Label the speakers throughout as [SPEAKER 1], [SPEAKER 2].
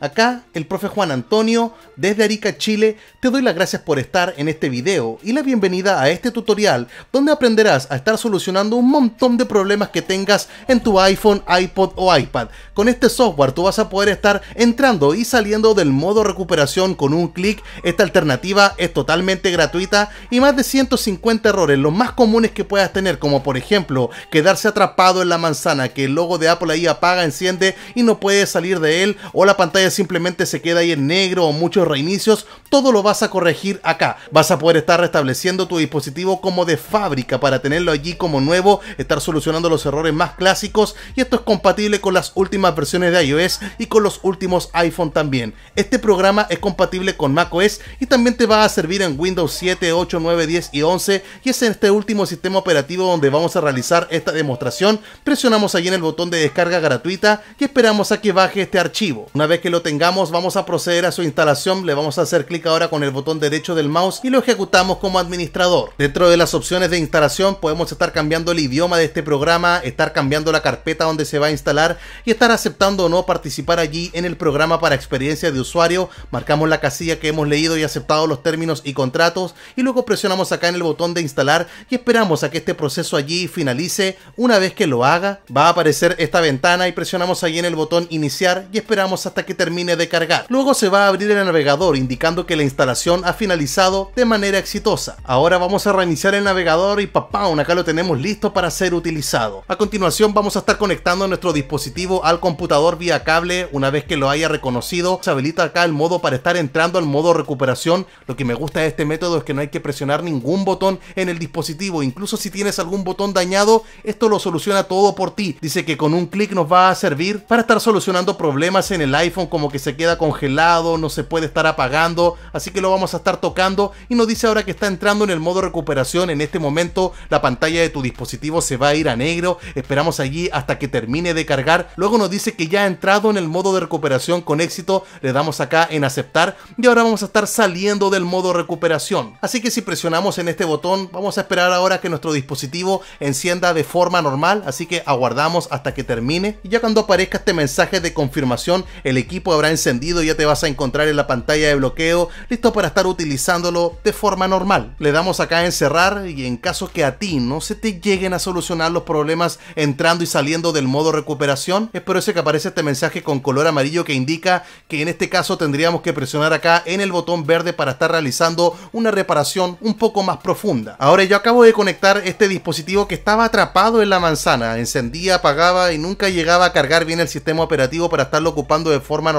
[SPEAKER 1] Acá el profe Juan Antonio, desde Arica, Chile, te doy las gracias por estar en este video y la bienvenida a este tutorial donde aprenderás a estar solucionando un montón de problemas que tengas en tu iPhone, iPod o iPad. Con este software tú vas a poder estar entrando y saliendo del modo recuperación con un clic. Esta alternativa es totalmente gratuita y más de 150 errores, los más comunes que puedas tener, como por ejemplo quedarse atrapado en la manzana que el logo de Apple ahí apaga, enciende y no puedes salir de él o la pantalla simplemente se queda ahí en negro o muchos reinicios, todo lo vas a corregir acá. Vas a poder estar restableciendo tu dispositivo como de fábrica para tenerlo allí como nuevo, estar solucionando los errores más clásicos y esto es compatible con las últimas versiones de iOS y con los últimos iPhone también. Este programa es compatible con macOS y también te va a servir en Windows 7, 8, 9, 10 y 11 y es en este último sistema operativo donde vamos a realizar esta demostración. Presionamos allí en el botón de descarga gratuita y esperamos a que baje este archivo. Una vez que lo tengamos, vamos a proceder a su instalación. Le vamos a hacer clic ahora con el botón derecho del mouse y lo ejecutamos como administrador. Dentro de las opciones de instalación podemos estar cambiando el idioma de este programa, estar cambiando la carpeta donde se va a instalar y estar aceptando o no participar allí en el programa para experiencia de usuario. Marcamos la casilla que hemos leído y aceptado los términos y contratos y luego presionamos acá en el botón de instalar y esperamos a que este proceso allí finalice. Una vez que lo haga, va a aparecer esta ventana y presionamos allí en el botón iniciar y esperamos hasta que termine termine de cargar. Luego se va a abrir el navegador indicando que la instalación ha finalizado de manera exitosa. Ahora vamos a reiniciar el navegador y una acá lo tenemos listo para ser utilizado. A continuación vamos a estar conectando nuestro dispositivo al computador vía cable. Una vez que lo haya reconocido, se habilita acá el modo para estar entrando al modo recuperación. Lo que me gusta de este método es que no hay que presionar ningún botón en el dispositivo. Incluso si tienes algún botón dañado, esto lo soluciona todo por ti. Dice que con un clic nos va a servir para estar solucionando problemas en el iPhone como que se queda congelado, no se puede estar apagando, así que lo vamos a estar tocando y nos dice ahora que está entrando en el modo recuperación, en este momento la pantalla de tu dispositivo se va a ir a negro, esperamos allí hasta que termine de cargar, luego nos dice que ya ha entrado en el modo de recuperación con éxito, le damos acá en aceptar y ahora vamos a estar saliendo del modo recuperación, así que si presionamos en este botón vamos a esperar ahora que nuestro dispositivo encienda de forma normal, así que aguardamos hasta que termine y ya cuando aparezca este mensaje de confirmación el equipo habrá encendido ya te vas a encontrar en la pantalla de bloqueo, listo para estar utilizándolo de forma normal. Le damos acá en cerrar y en caso que a ti no se te lleguen a solucionar los problemas entrando y saliendo del modo recuperación, es por eso que aparece este mensaje con color amarillo que indica que en este caso tendríamos que presionar acá en el botón verde para estar realizando una reparación un poco más profunda. Ahora yo acabo de conectar este dispositivo que estaba atrapado en la manzana, encendía, apagaba y nunca llegaba a cargar bien el sistema operativo para estarlo ocupando de forma normal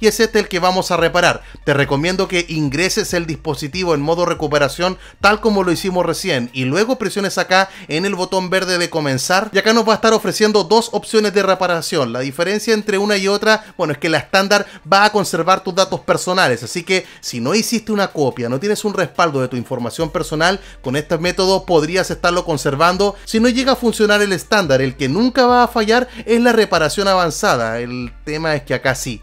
[SPEAKER 1] y es este el que vamos a reparar. Te recomiendo que ingreses el dispositivo en modo recuperación tal como lo hicimos recién y luego presiones acá en el botón verde de comenzar y acá nos va a estar ofreciendo dos opciones de reparación. La diferencia entre una y otra, bueno, es que la estándar va a conservar tus datos personales, así que si no hiciste una copia, no tienes un respaldo de tu información personal, con este método podrías estarlo conservando. Si no llega a funcionar el estándar, el que nunca va a fallar es la reparación avanzada. El tema es que acá sí.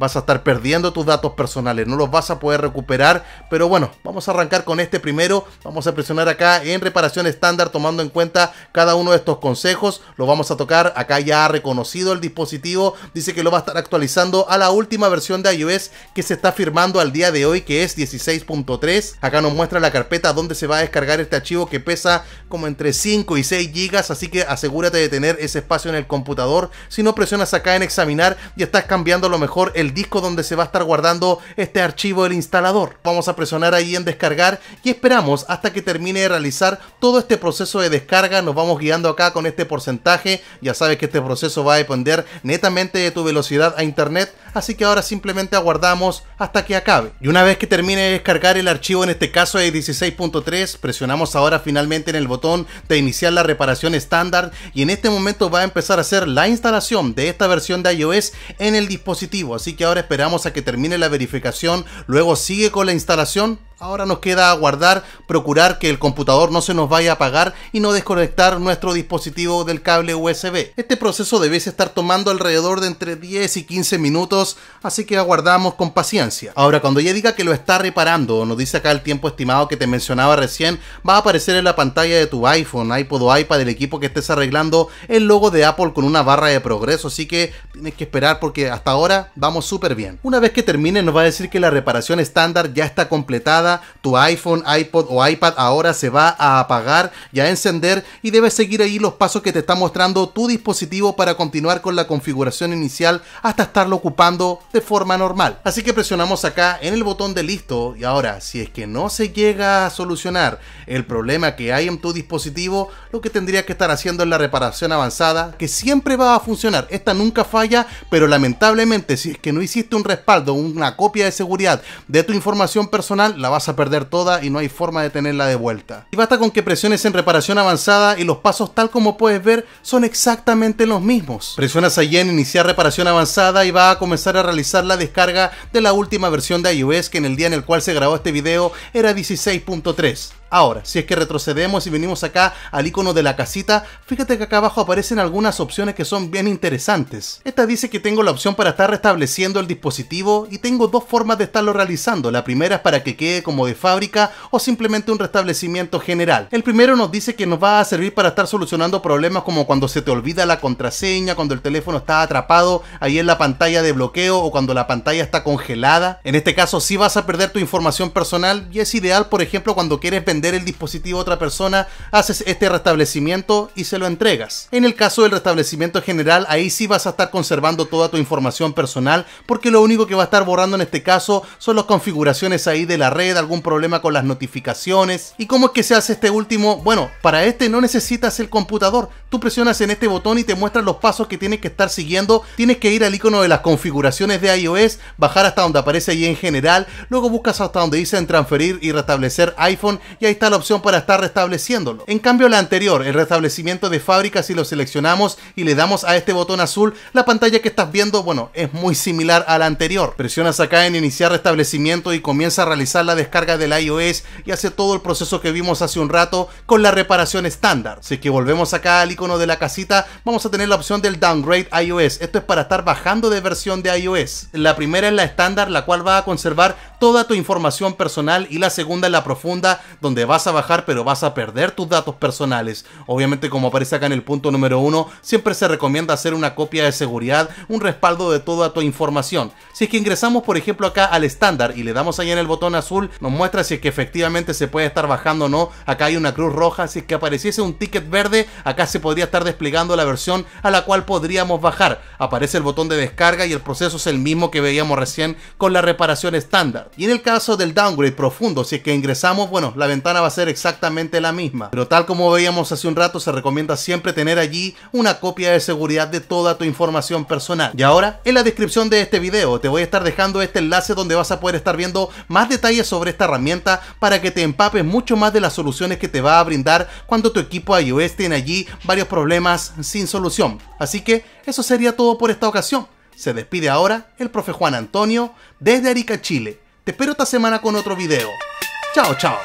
[SPEAKER 1] vas a estar perdiendo tus datos personales, no los vas a poder recuperar, pero bueno, vamos a arrancar con este primero, vamos a presionar acá en reparación estándar tomando en cuenta cada uno de estos consejos, lo vamos a tocar, acá ya ha reconocido el dispositivo, dice que lo va a estar actualizando a la última versión de iOS que se está firmando al día de hoy que es 16.3, acá nos muestra la carpeta donde se va a descargar este archivo que pesa como entre 5 y 6 gigas, así que asegúrate de tener ese espacio en el computador, si no presionas acá en examinar y estás cambiando a lo mejor el disco donde se va a estar guardando este archivo del instalador. Vamos a presionar ahí en descargar y esperamos hasta que termine de realizar todo este proceso de descarga. Nos vamos guiando acá con este porcentaje. Ya sabes que este proceso va a depender netamente de tu velocidad a internet así que ahora simplemente aguardamos hasta que acabe. Y una vez que termine de descargar el archivo, en este caso de 16.3, presionamos ahora finalmente en el botón de iniciar la reparación estándar y en este momento va a empezar a hacer la instalación de esta versión de iOS en el dispositivo, así que ahora esperamos a que termine la verificación, luego sigue con la instalación Ahora nos queda aguardar, procurar que el computador no se nos vaya a apagar y no desconectar nuestro dispositivo del cable USB. Este proceso debes estar tomando alrededor de entre 10 y 15 minutos, así que aguardamos con paciencia. Ahora, cuando ya diga que lo está reparando, nos dice acá el tiempo estimado que te mencionaba recién, va a aparecer en la pantalla de tu iPhone, iPod o iPad del equipo que estés arreglando el logo de Apple con una barra de progreso, así que tienes que esperar porque hasta ahora vamos súper bien. Una vez que termine nos va a decir que la reparación estándar ya está completada tu iPhone, iPod o iPad ahora se va a apagar y a encender y debes seguir ahí los pasos que te está mostrando tu dispositivo para continuar con la configuración inicial hasta estarlo ocupando de forma normal. Así que presionamos acá en el botón de listo y ahora si es que no se llega a solucionar el problema que hay en tu dispositivo, lo que tendrías que estar haciendo es la reparación avanzada que siempre va a funcionar, esta nunca falla, pero lamentablemente si es que no hiciste un respaldo, una copia de seguridad de tu información personal, la vas vas a perder toda y no hay forma de tenerla de vuelta. Y basta con que presiones en reparación avanzada y los pasos tal como puedes ver son exactamente los mismos. Presionas allí en iniciar reparación avanzada y va a comenzar a realizar la descarga de la última versión de iOS que en el día en el cual se grabó este video era 16.3. Ahora, si es que retrocedemos y venimos acá al icono de la casita, fíjate que acá abajo aparecen algunas opciones que son bien interesantes. Esta dice que tengo la opción para estar restableciendo el dispositivo y tengo dos formas de estarlo realizando. La primera es para que quede como de fábrica o simplemente un restablecimiento general. El primero nos dice que nos va a servir para estar solucionando problemas como cuando se te olvida la contraseña, cuando el teléfono está atrapado ahí en la pantalla de bloqueo o cuando la pantalla está congelada. En este caso sí vas a perder tu información personal y es ideal por ejemplo cuando quieres vender el dispositivo a otra persona, haces este restablecimiento y se lo entregas. En el caso del restablecimiento general, ahí sí vas a estar conservando toda tu información personal, porque lo único que va a estar borrando en este caso son las configuraciones ahí de la red, algún problema con las notificaciones. ¿Y cómo es que se hace este último? Bueno, para este no necesitas el computador. Tú presionas en este botón y te muestran los pasos que tienes que estar siguiendo. Tienes que ir al icono de las configuraciones de iOS, bajar hasta donde aparece ahí en general, luego buscas hasta donde dice en transferir y restablecer iPhone y está la opción para estar restableciéndolo. En cambio la anterior, el restablecimiento de fábrica, si lo seleccionamos y le damos a este botón azul, la pantalla que estás viendo, bueno, es muy similar a la anterior. Presionas acá en iniciar restablecimiento y comienza a realizar la descarga del iOS y hace todo el proceso que vimos hace un rato con la reparación estándar. Así que volvemos acá al icono de la casita, vamos a tener la opción del downgrade iOS. Esto es para estar bajando de versión de iOS. La primera es la estándar, la cual va a conservar toda tu información personal y la segunda es la profunda, donde vas a bajar pero vas a perder tus datos personales. Obviamente como aparece acá en el punto número 1, siempre se recomienda hacer una copia de seguridad, un respaldo de toda tu información. Si es que ingresamos por ejemplo acá al estándar y le damos ahí en el botón azul, nos muestra si es que efectivamente se puede estar bajando o no. Acá hay una cruz roja, si es que apareciese un ticket verde, acá se podría estar desplegando la versión a la cual podríamos bajar. Aparece el botón de descarga y el proceso es el mismo que veíamos recién con la reparación estándar. Y en el caso del downgrade profundo, si es que ingresamos, bueno, la ventana va a ser exactamente la misma. Pero tal como veíamos hace un rato, se recomienda siempre tener allí una copia de seguridad de toda tu información personal. Y ahora, en la descripción de este video, te voy a estar dejando este enlace donde vas a poder estar viendo más detalles sobre esta herramienta para que te empapes mucho más de las soluciones que te va a brindar cuando tu equipo iOS tiene allí varios problemas sin solución. Así que eso sería todo por esta ocasión. Se despide ahora el profe Juan Antonio desde Arica, Chile. Te espero esta semana con otro video. Chao, chao.